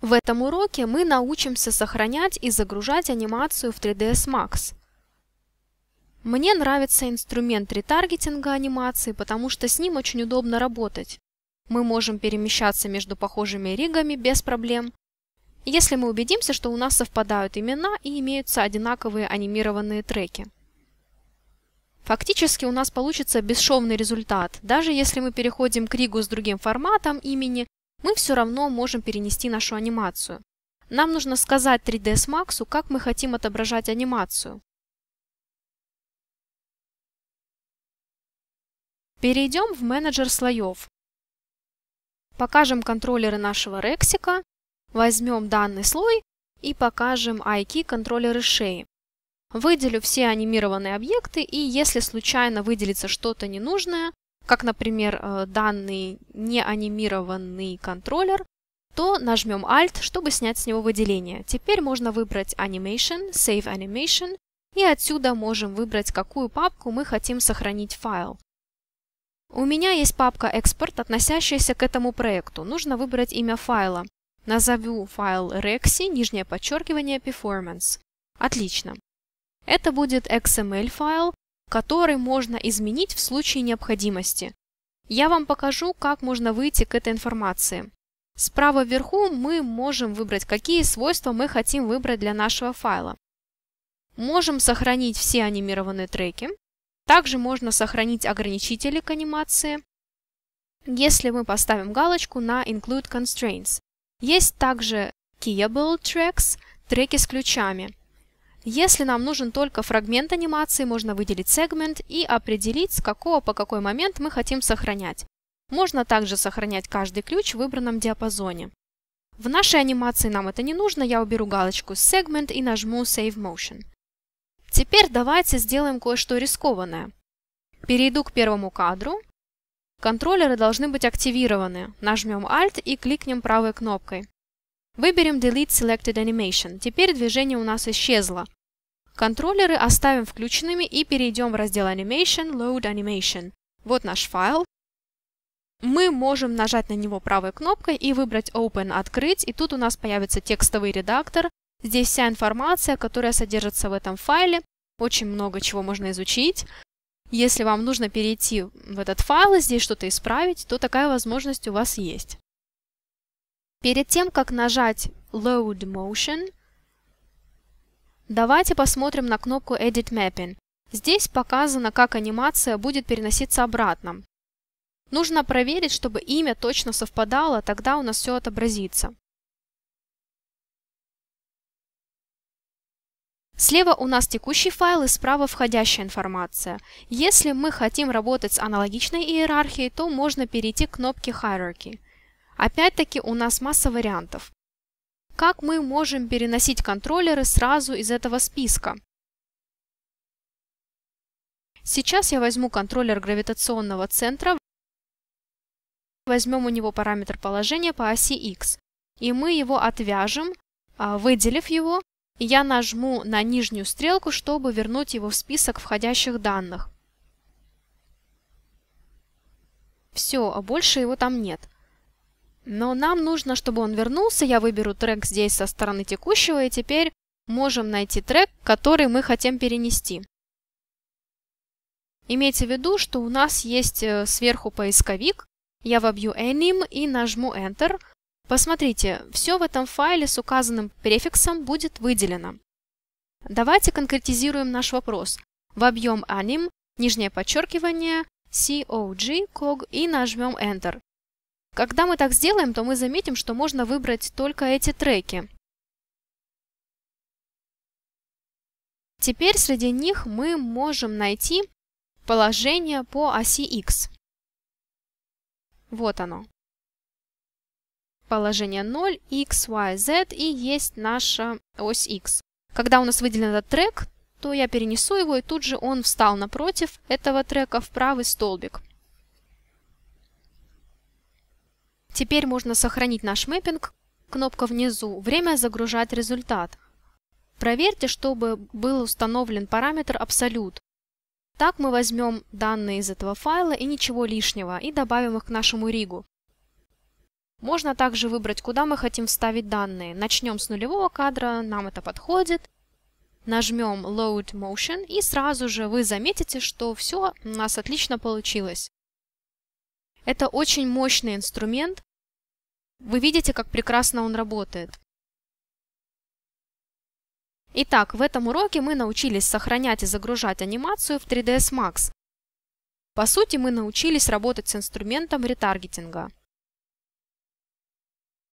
В этом уроке мы научимся сохранять и загружать анимацию в 3ds Max. Мне нравится инструмент ретаргетинга анимации, потому что с ним очень удобно работать. Мы можем перемещаться между похожими ригами без проблем, если мы убедимся, что у нас совпадают имена и имеются одинаковые анимированные треки. Фактически у нас получится бесшовный результат, даже если мы переходим к ригу с другим форматом имени мы все равно можем перенести нашу анимацию. Нам нужно сказать 3ds Max, как мы хотим отображать анимацию. Перейдем в менеджер слоев. Покажем контроллеры нашего рексика, возьмем данный слой и покажем IK контроллеры шеи. Выделю все анимированные объекты и если случайно выделится что-то ненужное, как, например, э, данный неанимированный контроллер, то нажмем Alt, чтобы снять с него выделение. Теперь можно выбрать Animation, Save Animation, и отсюда можем выбрать, какую папку мы хотим сохранить файл. У меня есть папка «Экспорт», относящаяся к этому проекту. Нужно выбрать имя файла. Назову файл Rexy, нижнее подчеркивание Performance. Отлично. Это будет XML файл, который можно изменить в случае необходимости. Я вам покажу, как можно выйти к этой информации. Справа вверху мы можем выбрать, какие свойства мы хотим выбрать для нашего файла. Можем сохранить все анимированные треки. Также можно сохранить ограничители к анимации, если мы поставим галочку на Include Constraints. Есть также Keyable Tracks, треки с ключами – если нам нужен только фрагмент анимации, можно выделить сегмент и определить, с какого по какой момент мы хотим сохранять. Можно также сохранять каждый ключ в выбранном диапазоне. В нашей анимации нам это не нужно, я уберу галочку Segment и нажму Save Motion. Теперь давайте сделаем кое-что рискованное. Перейду к первому кадру. Контроллеры должны быть активированы. Нажмем Alt и кликнем правой кнопкой. Выберем Delete Selected Animation. Теперь движение у нас исчезло. Контроллеры оставим включенными и перейдем в раздел Animation, Load Animation. Вот наш файл. Мы можем нажать на него правой кнопкой и выбрать Open, открыть, и тут у нас появится текстовый редактор. Здесь вся информация, которая содержится в этом файле. Очень много чего можно изучить. Если вам нужно перейти в этот файл и здесь что-то исправить, то такая возможность у вас есть. Перед тем, как нажать Load Motion, давайте посмотрим на кнопку Edit Mapping. Здесь показано, как анимация будет переноситься обратно. Нужно проверить, чтобы имя точно совпадало, тогда у нас все отобразится. Слева у нас текущий файл и справа входящая информация. Если мы хотим работать с аналогичной иерархией, то можно перейти к кнопке Hierarchy. Опять-таки у нас масса вариантов. Как мы можем переносить контроллеры сразу из этого списка? Сейчас я возьму контроллер гравитационного центра, возьмем у него параметр положения по оси x, и мы его отвяжем, а, выделив его, я нажму на нижнюю стрелку, чтобы вернуть его в список входящих данных. Все, а больше его там нет. Но нам нужно, чтобы он вернулся. Я выберу трек здесь со стороны текущего, и теперь можем найти трек, который мы хотим перенести. Имейте в виду, что у нас есть э, сверху поисковик. Я вобью anim и нажму Enter. Посмотрите, все в этом файле с указанным префиксом будет выделено. Давайте конкретизируем наш вопрос. Вобьем anim, нижнее подчеркивание, COG, COG и нажмем Enter. Когда мы так сделаем, то мы заметим, что можно выбрать только эти треки. Теперь среди них мы можем найти положение по оси x. Вот оно. Положение 0, x, y, z и есть наша ось x. Когда у нас выделен этот трек, то я перенесу его, и тут же он встал напротив этого трека в правый столбик. Теперь можно сохранить наш мэппинг, кнопка внизу «Время загружать результат». Проверьте, чтобы был установлен параметр «Абсолют». Так мы возьмем данные из этого файла и ничего лишнего, и добавим их к нашему ригу. Можно также выбрать, куда мы хотим вставить данные. Начнем с нулевого кадра, нам это подходит. Нажмем Load Motion, и сразу же вы заметите, что все у нас отлично получилось. Это очень мощный инструмент. Вы видите, как прекрасно он работает. Итак, в этом уроке мы научились сохранять и загружать анимацию в 3ds Max. По сути, мы научились работать с инструментом ретаргетинга.